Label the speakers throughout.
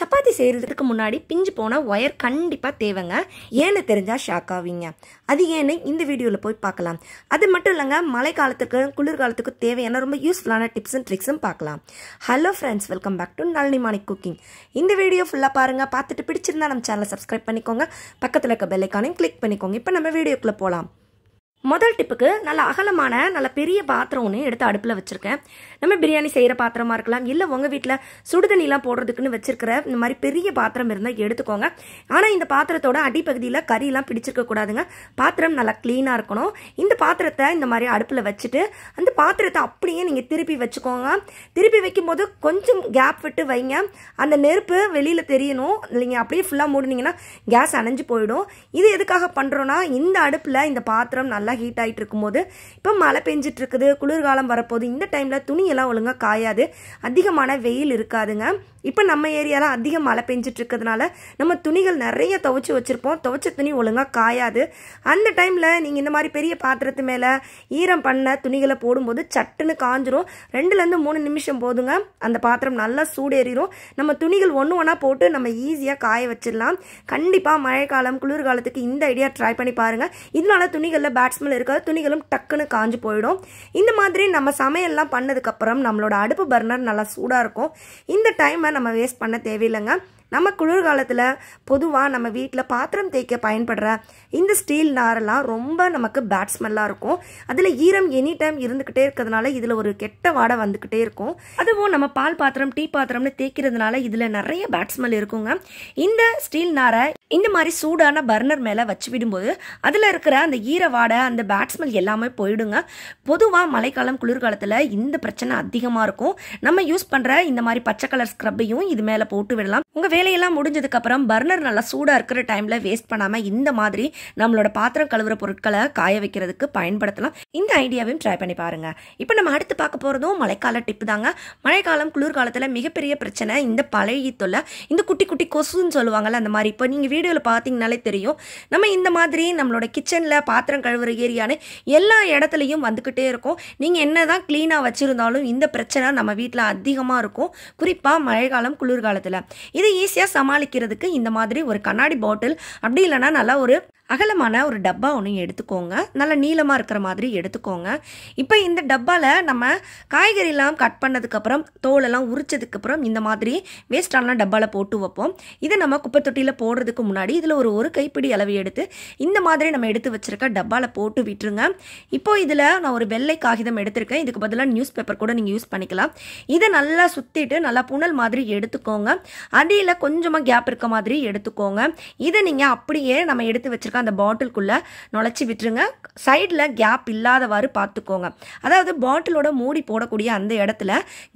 Speaker 1: சப்பாத்தி செய்கிறதுக்கு முன்னாடி பிஞ்சு போனால் ஒயர் கண்டிப்பாக தேவைங்க ஏன்னு தெரிஞ்சால் ஷாக் ஆவீங்க அது ஏன்னு இந்த வீடியோவில் போய் பார்க்கலாம் அது மட்டும் இல்லைங்க மழை காலத்துக்கு குளிர்காலத்துக்கு தேவையான ரொம்ப யூஸ்ஃபுல்லான டிப்ஸ் அண்ட் ட்ரிக்ஸும் பார்க்கலாம் hello friends welcome back to Nalini Manik cooking இந்த வீடியோ ஃபுல்லாக பாருங்கள் பார்த்துட்டு பிடிச்சிருந்தா நம்ம சேனலை சப்ஸ்கிரைப் பண்ணிக்கோங்க பக்கத்தில் இருக்க பெல்லைக்கானையும் கிளிக் பண்ணிக்கோங்க இப்போ நம்ம வீடியோக்குள்ளே போகலாம் முதல் டிப்புக்கு நல்ல அகலமான நல்ல பெரிய பாத்திரம் ஒன்று எடுத்து அடுப்பில் வச்சுருக்கேன் நம்ம பிரியாணி செய்கிற பாத்திரமா இருக்கலாம் இல்லை உங்கள் வீட்டில் சுடுதண்ணிலாம் போடுறதுக்குன்னு வச்சுருக்கிற இந்த மாதிரி பெரிய பாத்திரம் இருந்தால் எடுத்துக்கோங்க ஆனால் இந்த பாத்திரத்தோட அடிப்பகுதியில் கறியெல்லாம் பிடிச்சிருக்க கூடாதுங்க பாத்திரம் நல்லா க்ளீனாக இருக்கணும் இந்த பாத்திரத்தை இந்த மாதிரி அடுப்பில் வச்சுட்டு அந்த பாத்திரத்தை அப்படியே நீங்கள் திருப்பி வச்சுக்கோங்க திருப்பி வைக்கும்போது கொஞ்சம் கேப் விட்டு வைங்க அந்த நெருப்பு வெளியில் தெரியணும் நீங்கள் அப்படியே ஃபுல்லாக மூடினீங்கன்னா கேஸ் அணைஞ்சு போயிடும் இது எதுக்காக பண்ணுறோன்னா இந்த அடுப்பில் இந்த பாத்திரம் நல்லா நல்லா ஹீட் ஆகிட்டு இருக்கும்போது இப்போ மழை பெஞ்சிட்டு இருக்குது குளிர்காலம் வரப்போகுது இந்த டைமில் துணியெல்லாம் ஒழுங்காக காயாது அதிகமான வெயில் இருக்காதுங்க இப்போ நம்ம ஏரியாலாம் அதிக மழை பெஞ்சிட்டு இருக்கிறதுனால நம்ம துணிகள் நிறைய துவைச்சி வச்சுருப்போம் துவைச்ச துணி ஒழுங்காக காயாது அந்த டைமில் நீங்கள் இந்த மாதிரி பெரிய பாத்திரத்து மேலே ஈரம் பண்ண துணிகளை போடும்போது சட்டுன்னு காஞ்சிரும் ரெண்டுலேருந்து மூணு நிமிஷம் போதுங்க அந்த பாத்திரம் நல்லா சூடேறிடும் நம்ம துணிகள் ஒன்று ஒன்றா போட்டு நம்ம ஈஸியாக காய வச்சிடலாம் கண்டிப்பாக மழைக்காலம் குளிர்காலத்துக்கு இந்த ஐடியா ட்ரை பண்ணி பாருங்கள் இதனால துணிகளில் பேட்ஸ் மேல் இருக்கிற துணிகளும் டக்குன்னு காஞ்சு போயிடும் இந்த மாதிரி நம்ம சமையல்லாம் பண்ணதுக்கப்புறம் நம்மளோட அடுப்பு பர்னர் நல்லா சூடாக இருக்கும் இந்த டைமை நம்ம வேஸ்ட் பண்ண தேவையில்லைங்க நம்ம குளிர்காலத்தில் பொதுவாக நம்ம வீட்டில் பாத்திரம் தேய்க்க பயன்படுற இந்த ஸ்டீல் நாரெல்லாம் ரொம்ப நமக்கு பேட் ஸ்மெல்லாக இருக்கும் அதில் ஈரம் எனி டைம் இருந்துக்கிட்டே இருக்கிறதுனால இதில் ஒரு கெட்ட வாடை வந்துக்கிட்டே இருக்கும் அதுவும் நம்ம பால் பாத்திரம் டீ பாத்திரம்னு தேய்க்கிறதுனால இதில் நிறைய பேட் ஸ்மெல் இருக்குங்க இந்த ஸ்டீல் நாரை இந்த மாதிரி சூடான பர்னர் மேலே வச்சு விடும்போது அதில் இருக்கிற அந்த ஈர வாடை அந்த பேட் ஸ்மெல் எல்லாமே போயிடுங்க பொதுவாக மழைக்காலம் குளிர்காலத்தில் இந்த பிரச்சனை அதிகமாக இருக்கும் நம்ம யூஸ் பண்ணுற இந்த மாதிரி பச்சை கலர் ஸ்க்ரப்பையும் இது மேலே போட்டு விடலாம் உங்கள் வேலையெல்லாம் முடிஞ்சதுக்கப்புறம் பர்னர் நல்லா சூடாக இருக்கிற டைமில் வேஸ்ட் பண்ணாமல் இந்த மாதிரி நம்மளோட பாத்திரம் கழுவுற பொருட்களை காய வைக்கிறதுக்கு பயன்படுத்தலாம் இந்த ஐடியாவையும் ட்ரை பண்ணி பாருங்கள் இப்போ நம்ம அடுத்து பார்க்க போகிறதும் மழைக்கால டிப்பு தாங்க மழைக்காலம் குளிர்காலத்தில் மிகப்பெரிய பிரச்சனை இந்த பழைய தொல்லை இந்த குட்டி குட்டி கொசுன்னு சொல்லுவாங்கள்ல அந்த மாதிரி இப்போ நீங்கள் வீடியோவில் பார்த்தீங்கனாலே தெரியும் நம்ம இந்த மாதிரி நம்மளோட கிச்சனில் பாத்திரம் கழுவுற ஏரியான்னு எல்லா இடத்துலையும் வந்துக்கிட்டே இருக்கும் நீங்கள் என்ன தான் க்ளீனாக வச்சுருந்தாலும் இந்த பிரச்சனை நம்ம வீட்டில் அதிகமாக இருக்கும் குறிப்பாக மழைக்காலம் குளிர்காலத்தில் இது ஈஸியாக சமாளிக்கிறதுக்கு இந்த மாதிரி ஒரு கண்ணாடி பாட்டில் அப்படி இல்லைனா நல்லா ஒரு அகலமான ஒரு டப்பா ஒன்று எடுத்துக்கோங்க நல்லா நீளமாக இருக்கிற மாதிரி எடுத்துக்கோங்க இப்போ இந்த டப்பாவில் நம்ம காய்கறிலாம் கட் பண்ணதுக்கப்புறம் தோலெல்லாம் உரிச்சதுக்கப்புறம் இந்த மாதிரி வேஸ்டான டப்பாவில் போட்டு வைப்போம் இதை நம்ம குப்பை தொட்டியில் போடுறதுக்கு முன்னாடி இதில் ஒரு ஒரு கைப்பிடி அளவு எடுத்து இந்த மாதிரி நம்ம எடுத்து வச்சுருக்க டப்பாவில் போட்டு விட்டுருங்க இப்போ இதில் நான் ஒரு வெள்ளை காகிதம் எடுத்திருக்கேன் இதுக்கு பதிலாக நியூஸ் பேப்பர் கூட நீங்கள் யூஸ் பண்ணிக்கலாம் இதை நல்லா சுற்றிட்டு நல்லா புனல் மாதிரி எடுத்துக்கோங்க அடியில் கொஞ்சமாக கேப் இருக்க மாதிரி எடுத்துக்கோங்க இதை நீங்கள் அப்படியே நம்ம எடுத்து வச்சுருக்க அழகாக அந்த பாட்டிலுக்குள்ளே நுழைச்சி விட்டுருங்க சைடில் கேப் இல்லாதவாறு பார்த்துக்கோங்க அதாவது பாட்டிலோட மூடி போடக்கூடிய அந்த இடத்துல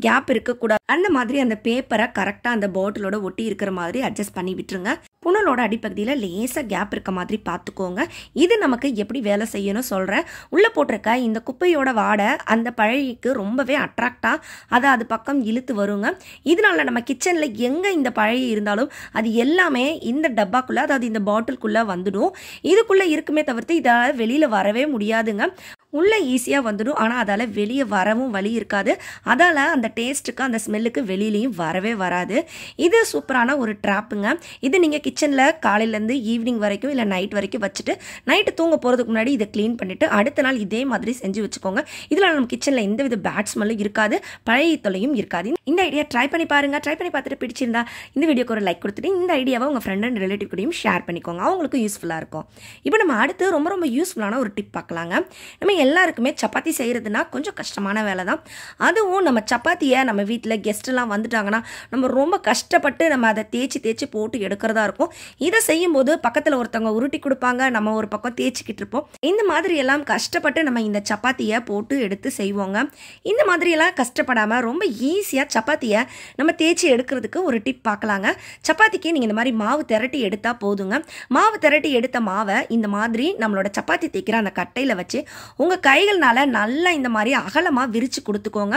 Speaker 1: கேப் இருக்கக்கூடாது அந்த மாதிரி அந்த பேப்பரை கரெக்டாக அந்த பாட்டிலோட ஒட்டி இருக்கிற மாதிரி அட்ஜஸ்ட் பண்ணி விட்டுருங்க புனலோட அடிப்பகுதியில் லேசாக கேப் இருக்க மாதிரி பார்த்துக்கோங்க இது நமக்கு எப்படி வேலை செய்யணும் சொல்கிறேன் உள்ளே போட்டிருக்க இந்த குப்பையோட வாடை அந்த பழகிக்கு ரொம்பவே அட்ராக்டாக அதை அது பக்கம் இழுத்து வருங்க இதனால நம்ம கிச்சனில் எங்கே இந்த பழகி இருந்தாலும் அது எல்லாமே இந்த டப்பாக்குள்ளே அதாவது இந்த பாட்டிலுக்குள்ளே வந்துடும் இதுக்குள்ளே இருக்குமே தவிர்த்து இதால் வெளியில் வரவே முடியாதுங்க உள்ளே ஈஸியாக வந்துடும் ஆனால் அதால் வெளியே வரவும் வழி இருக்காது அதால் அந்த டேஸ்ட்டுக்கு அந்த ஸ்மெல்லுக்கு வெளியிலையும் வரவே வராது இது சூப்பரான ஒரு ட்ராப்புங்க இது நீங்கள் கிச்சனில் காலையிலேருந்து ஈவினிங் வரைக்கும் இல்லை நைட் வரைக்கும் வச்சுட்டு நைட்டு தூங்க போகிறதுக்கு முன்னாடி இதை க்ளீன் பண்ணிவிட்டு அடுத்த நாள் இதே மாதிரி செஞ்சு வச்சுக்கோங்க இதில் நம்ம கிச்சனில் எந்த வித பேட் ஸ்மெல்லும் இருக்காது பழைய தொலையும் இருக்காது இந்த ஐடியா ட்ரை பண்ணி பாருங்கள் ட்ரை பண்ணி பார்த்துட்டு பிடிச்சிருந்தா இந்த வீடியோக்கு ஒரு லைக் கொடுத்துட்டு இந்த ஐடியாவை உங்கள் ஃப்ரெண்ட் அண்ட் ரிலேட்டிவ் கூடயும் ஷேர் பண்ணிக்கோங்க அவங்களுக்கும் யூஸ்ஃபுல்லாக இருக்கும் இப்போ நம்ம அடுத்து ரொம்ப ரொம்ப யூஸ்ஃபுல்லான ஒரு டிப் பார்க்கலாங்க நம்ம எல்லாருக்குமே சப்பாத்தி செய்கிறதுனா கொஞ்சம் கஷ்டமான வேலை தான் அதுவும் நம்ம சப்பாத்தியை நம்ம வீட்டில் கெஸ்ட்டெல்லாம் வந்துட்டாங்கன்னா நம்ம ரொம்ப கஷ்டப்பட்டு நம்ம அதை தேய்ச்சி தேய்ச்சி போட்டு எடுக்கிறதா இருக்கும் இதை செய்யும்போது பக்கத்தில் ஒருத்தவங்க உருட்டி கொடுப்பாங்க நம்ம ஒரு பக்கம் தேய்ச்சிக்கிட்டு இருப்போம் இந்த மாதிரி எல்லாம் கஷ்டப்பட்டு நம்ம இந்த சப்பாத்தியை போட்டு எடுத்து செய்வோங்க இந்த மாதிரியெல்லாம் கஷ்டப்படாமல் ரொம்ப ஈஸியாக சப்பாத்தியை நம்ம தேய்ச்சி எடுக்கிறதுக்கு ஒரு டிப் பார்க்கலாங்க சப்பாத்திக்கு நீங்கள் இந்த மாதிரி மாவு திரட்டி எடுத்தால் போதுங்க மாவு திரட்டி எடுத்த மாவை இந்த மாதிரி நம்மளோட சப்பாத்தி தேய்க்கிற அந்த கட்டையில் வச்சு உங்க உங்கள் கைகள்னால நல்லா இந்த மாதிரி அகலமாக விரித்து கொடுத்துக்கோங்க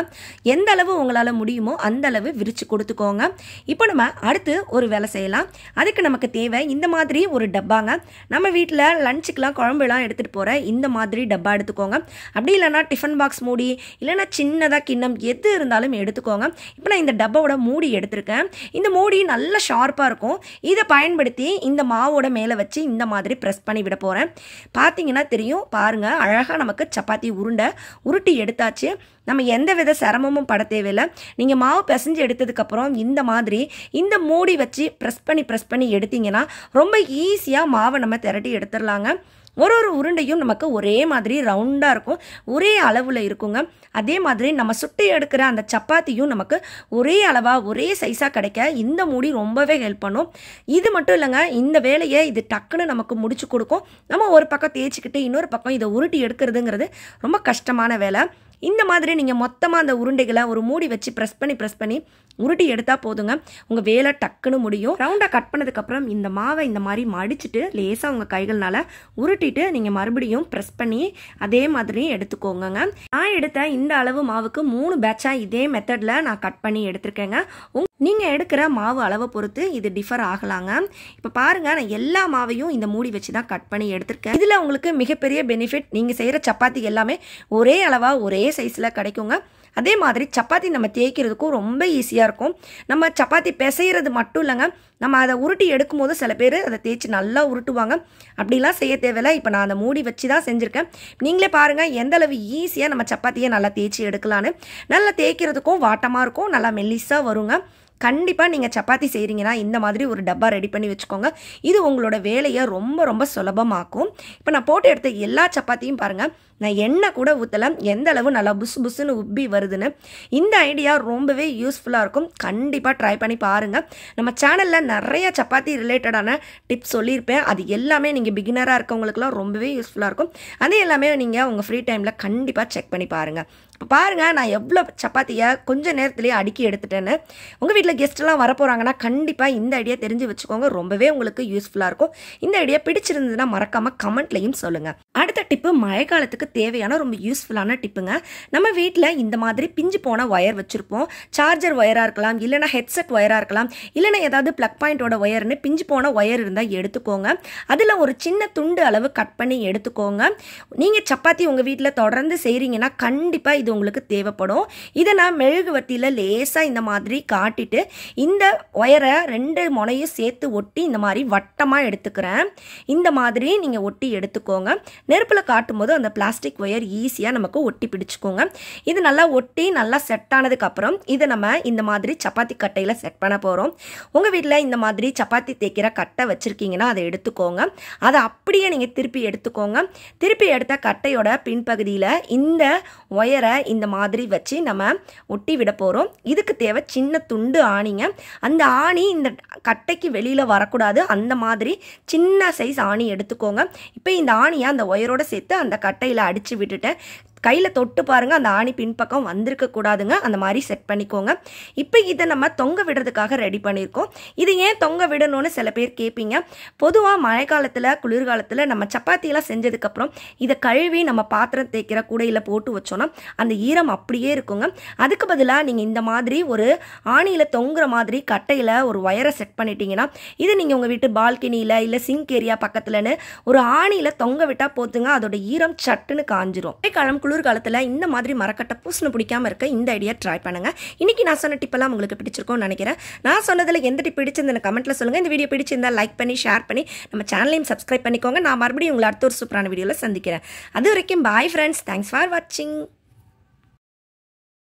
Speaker 1: எந்த அளவு உங்களால் முடியுமோ அந்த அளவு விரித்து கொடுத்துக்கோங்க இப்போ நம்ம அடுத்து ஒரு வேலை செய்யலாம் அதுக்கு நமக்கு தேவை இந்த மாதிரி ஒரு டப்பாங்க நம்ம வீட்டில் லஞ்சுக்கெலாம் குழம்புலாம் எடுத்துகிட்டு போகிற இந்த மாதிரி டப்பா எடுத்துக்கோங்க அப்படி இல்லைனா டிஃபன் பாக்ஸ் மூடி இல்லைனா சின்னதாக கிண்ணம் எது இருந்தாலும் எடுத்துக்கோங்க இப்போ நான் இந்த டப்பாவோட மூடி எடுத்திருக்கேன் இந்த மூடி நல்லா ஷார்ப்பாக இருக்கும் இதை பயன்படுத்தி இந்த மாவோட மேலே வச்சு இந்த மாதிரி ப்ரெஸ் பண்ணி விட போகிறேன் பார்த்தீங்கன்னா தெரியும் பாருங்கள் அழகாக நமக்கு சப்பாத்தி உருண்டை உருட்டி எடுத்தாச்சு நம்ம எந்த வித சிரமமும் பட தேவையில்லை நீங்கள் மாவு பிசைஞ்சு எடுத்ததுக்கப்புறம் இந்த மாதிரி இந்த மூடி வச்சு ப்ரெஸ் பண்ணி ப்ரெஸ் பண்ணி எடுத்தீங்கன்னா ரொம்ப ஈஸியாக மாவை நம்ம திரட்டி எடுத்துடலாங்க ஒரு ஒரு உருண்டையும் நமக்கு ஒரே மாதிரி ரவுண்டாக இருக்கும் ஒரே அளவில் இருக்குங்க அதே மாதிரி நம்ம சுட்டி எடுக்கிற அந்த சப்பாத்தியும் நமக்கு ஒரே அளவாக ஒரே சைஸாக கிடைக்க இந்த மூடி ரொம்பவே ஹெல்ப் பண்ணும் இது மட்டும் இல்லைங்க இந்த வேலையை இது டக்குன்னு நமக்கு முடிச்சு கொடுக்கும் நம்ம ஒரு பக்கம் தேய்ச்சிக்கிட்டு இன்னொரு பக்கம் இதை உருட்டி எடுக்கிறதுங்கிறது ரொம்ப கஷ்டமான வேலை இந்த மாதிரி நீங்கள் மொத்தமாக அந்த உருண்டைகளை ஒரு மூடி வச்சு ப்ரெஸ் பண்ணி ப்ரெஸ் பண்ணி உருட்டி எடுத்தால் போதுங்க உங்கள் வேலை டக்குன்னு முடியும் ரவுண்டாக கட் பண்ணதுக்கப்புறம் இந்த மாவை இந்த மாதிரி மடிச்சுட்டு லேசாக உங்கள் கைகள்னால் உருட்டிட்டு நீங்கள் மறுபடியும் ப்ரெஸ் பண்ணி அதே மாதிரி எடுத்துக்கோங்க நான் எடுத்த இந்த அளவு மாவுக்கு மூணு பேட்சாக இதே மெத்தடில் நான் கட் பண்ணி எடுத்திருக்கேங்க நீங்கள் எடுக்கிற மாவு அளவை பொறுத்து இது டிஃபர் ஆகலாங்க இப்போ பாருங்கள் நான் எல்லா மாவையும் இந்த மூடி வச்சு தான் கட் பண்ணி எடுத்திருக்கேன் இதில் உங்களுக்கு மிகப்பெரிய பெனிஃபிட் நீங்கள் செய்கிற சப்பாத்தி எல்லாமே ஒரே அளவாக ஒரே சைஸில் கிடைக்குங்க அதே மாதிரி சப்பாத்தி நம்ம தேய்க்கிறதுக்கும் ரொம்ப ஈஸியாக இருக்கும் நம்ம சப்பாத்தி பிசைகிறது மட்டும் இல்லைங்க நம்ம அதை உருட்டி எடுக்கும் போது சில பேர் அதை தேய்ச்சி நல்லா உருட்டுவாங்க அப்படிலாம் செய்ய தேவையில்லை இப்போ நான் அதை மூடி வச்சு தான் செஞ்சுருக்கேன் நீங்களே பாருங்கள் எந்த அளவு ஈஸியாக நம்ம சப்பாத்தியை நல்லா தேய்ச்சி எடுக்கலான்னு நல்லா தேய்க்கிறதுக்கும் வாட்டமாக இருக்கும் நல்லா மெல்லிஸாக வருங்க கண்டிப்பாக நீங்கள் சப்பாத்தி செய்கிறீங்கன்னா இந்த மாதிரி ஒரு டப்பா ரெடி பண்ணி வச்சுக்கோங்க இது உங்களோட வேலையை ரொம்ப ரொம்ப சுலபமாக்கும் இப்போ நான் போட்டு எடுத்த எல்லா சப்பாத்தியும் பாருங்கள் நான் எண்ணெய் கூட ஊற்றலை எந்த அளவு நல்லா புஸ் புஸ்ஸுன்னு உப்பி வருதுன்னு இந்த ஐடியா ரொம்பவே யூஸ்ஃபுல்லாக இருக்கும் கண்டிப்பாக ட்ரை பண்ணி பாருங்கள் நம்ம சேனலில் நிறைய சப்பாத்தி ரிலேட்டடான டிப்ஸ் சொல்லியிருப்பேன் அது எல்லாமே நீங்கள் பிகினராக இருக்கவங்களுக்குலாம் ரொம்பவே யூஸ்ஃபுல்லாக இருக்கும் அதே எல்லாமே நீங்கள் உங்கள் ஃப்ரீ டைமில் கண்டிப்பாக செக் பண்ணி பாருங்கள் இப்போ பாருங்கள் நான் எவ்வளோ சப்பாத்தியை கொஞ்சம் நேரத்துலேயே அடுக்கி எடுத்துட்டேன்னு உங்கள் வீட்டில் கெஸ்ட்டெல்லாம் வரப்போகிறாங்கன்னா கண்டிப்பாக இந்த ஐடியா தெரிஞ்சு வச்சுக்கோங்க ரொம்பவே உங்களுக்கு யூஸ்ஃபுல்லாக இருக்கும் இந்த ஐடியா பிடிச்சிருந்ததுன்னா மறக்காமல் கமெண்ட்லையும் சொல்லுங்கள் அடுத்த டிப்பு மழை காலத்துக்கு தேவையான ரொம்ப யூஸ்ஃபுல்லான டிப்புங்க நம்ம வீட்டில் இந்த மாதிரி பிஞ்சு போன ஒயர் வச்சுருப்போம் சார்ஜர் ஒயராக இருக்கலாம் இல்லைனா ஹெட்செட் ஒயராக இருக்கலாம் இல்லைனா ஏதாவது ப்ளக் பாயிண்டோட ஒயர்னு பிஞ்சு போன ஒயர் இருந்தால் எடுத்துக்கோங்க அதில் ஒரு சின்ன துண்டு அளவு கட் பண்ணி எடுத்துக்கோங்க நீங்கள் சப்பாத்தி உங்கள் வீட்டில் தொடர்ந்து செய்கிறீங்கன்னா கண்டிப்பாக இது இது உங்களுக்கு தேவைப்படும் இதை நான் மெழுகுவர்த்தியில் லேசாக இந்த மாதிரி காட்டிட்டு இந்த ஒயரை ரெண்டு முனையும் சேர்த்து ஒட்டி இந்த மாதிரி வட்டமாக எடுத்துக்கிறேன் இந்த மாதிரி நீங்கள் ஒட்டி எடுத்துக்கோங்க நெருப்பில் காட்டும்போது அந்த பிளாஸ்டிக் ஒயர் ஈஸியாக நமக்கு ஒட்டி பிடிச்சிக்கோங்க இது நல்லா ஒட்டி நல்லா செட் ஆனதுக்கப்புறம் இதை நம்ம இந்த மாதிரி சப்பாத்தி கட்டையில் செட் பண்ண போகிறோம் உங்கள் வீட்டில் இந்த மாதிரி சப்பாத்தி தேய்க்கிற கட்டை வச்சுருக்கீங்கன்னா அதை எடுத்துக்கோங்க அதை அப்படியே நீங்கள் திருப்பி எடுத்துக்கோங்க திருப்பி எடுத்த கட்டையோட பின்பகுதியில் இந்த ஒயரை இந்த மாதிரி வச்சு நம்ம ஒட்டி விட போகிறோம் இதுக்கு தேவை சின்ன துண்டு ஆணிங்க அந்த ஆணி இந்த கட்டைக்கு வெளியில் வரக்கூடாது அந்த மாதிரி சின்ன சைஸ் ஆணி எடுத்துக்கோங்க இப்போ இந்த ஆணியை அந்த ஒயரோடு சேர்த்து அந்த கட்டையில் அடித்து விட்டுட்டேன் கையில் தொட்டு பாருங்கள் அந்த ஆணி பின்பக்கம் வந்திருக்கக்கூடாதுங்க அந்த மாதிரி செட் பண்ணிக்கோங்க இப்போ இதை நம்ம தொங்க விடுறதுக்காக ரெடி பண்ணியிருக்கோம் இது ஏன் தொங்க விடணும்னு சில பேர் கேட்பீங்க பொதுவாக மழைக்காலத்தில் குளிர்காலத்தில் நம்ம சப்பாத்தியெல்லாம் செஞ்சதுக்கப்புறம் இதை கழுவி நம்ம பாத்திரம் தேய்க்கிற கூடையில் போட்டு வச்சோன்னா அந்த ஈரம் அப்படியே இருக்குங்க அதுக்கு பதிலாக நீங்கள் இந்த மாதிரி ஒரு ஆணியில் தொங்குற மாதிரி கட்டையில் ஒரு ஒயரை செட் பண்ணிட்டீங்கன்னா இது நீங்கள் உங்கள் வீட்டு பால்கனியில் இல்லை சிங்க் ஏரியா பக்கத்தில்னு ஒரு ஆணியில் தொங்க விட்டால் போத்துங்க அதோட ஈரம் சட்டுன்னு காஞ்சிரும் கிளம்பு குளிர்காலத்தில் இந்த மாதிரி மரக்கட்டை பூசணம் பிடிக்காம இருக்க இந்த ஐடியா ட்ரை பண்ணுங்கள் இன்றைக்கி நான் சொன்ன டிப்பெல்லாம் உங்களுக்கு பிடிச்சிருக்கோம்னு நினைக்கிறேன் நான் சொன்னதில் எந்த டிப் பிடிச்சிருந்தேன் கமெண்ட்டில் சொல்லுங்கள் இந்த வீடியோ பிடிச்சிருந்தால் லைக் பண்ணி ஷேர் பண்ணி நம்ம சேனலையும் சப்ஸ்கிரைப் பண்ணிக்கோங்க நான் மறுபடியும் உங்களை அடுத்த ஒரு சூப்பரான வீடியோவில் சந்திக்கிறேன் அது வரைக்கும் பாய் ஃப்ரெண்ட்ஸ் தேங்க்ஸ் ஃபார் வாட்சிங்